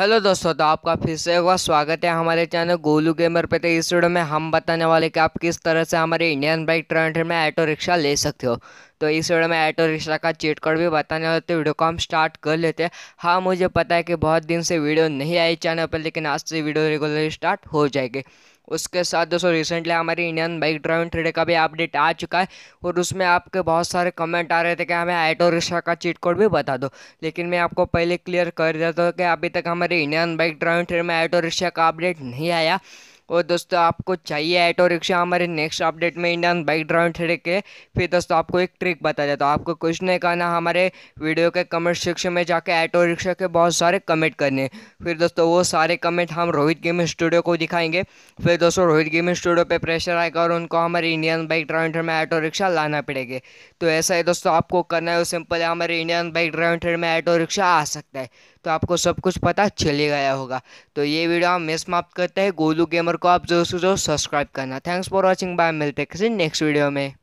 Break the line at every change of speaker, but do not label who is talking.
hello दोस्तों तो आपका फिर से एक बार स्वागत है हमारे चैनल गोलू गेमर पे तो इस वीडियो में हम बताने वाले कि आप किस तरह से हमारे इंडियन बाइक ट्रेंड में ऑटो रिक्शा ले सकते हो तो इस वीडियो में ऑटो रिक्शा का चीट कोड भी बताने वाले तो वीडियो को हम स्टार्ट कर लेते हैं हाँ मुझे पता है कि बहुत दिन से वीडियो नहीं आई चैनल पर लेकिन आज से वीडियो रेगुलरली स्टार्ट हो जाएगी उसके साथ दोस्तों रिसेंटली हमारी इंडियन बाइक ड्राइविंग ट्रेड का भी अपडेट आ चुका है और उसमें आपके बहुत सारे कमेंट आ रहे थे कि हमें ऑटो रिक्शा का चीट कोड भी बता दो लेकिन मैं आपको पहले क्लियर कर देता हूँ कि अभी तक हमारे इंडियन बाइक ड्राइविंग ट्रेड में ऑटो रिक्शा का अपडेट नहीं आया और दोस्तों आपको चाहिए ऑटो रिक्शा हमारे नेक्स्ट अपडेट में इंडियन बाइक ड्राइविंग थ्री के फिर दोस्तों आपको एक ट्रिक बता देता हूँ आपको कुछ नहीं करना हमारे वीडियो के कमेंट सेक्शन में जाके ऑटो रिक्शा के बहुत सारे कमेंट करने फिर दोस्तों वो सारे कमेंट हम रोहित गेमिंग स्टूडियो को दिखाएंगे फिर दोस्तों रोहित गेमिंग स्टूडियो पर प्रेशर आएगा और उनको हमारे इंडियन बाइक ड्राइविंग में ऑटो रिक्शा लाना पड़ेगा तो ऐसा ही दोस्तों आपको करना है सिंपल है हमारे इंडियन बाइक ड्राइविंग में ऑटो रिक्शा आ सकता है तो आपको सब कुछ पता चले गया होगा तो ये वीडियो हम मिस माफ करते हैं गोलू गेमर को आप जरूर जरूर सब्सक्राइब करना थैंक्स फॉर वॉचिंग बाय मिलते किसी नेक्स्ट वीडियो में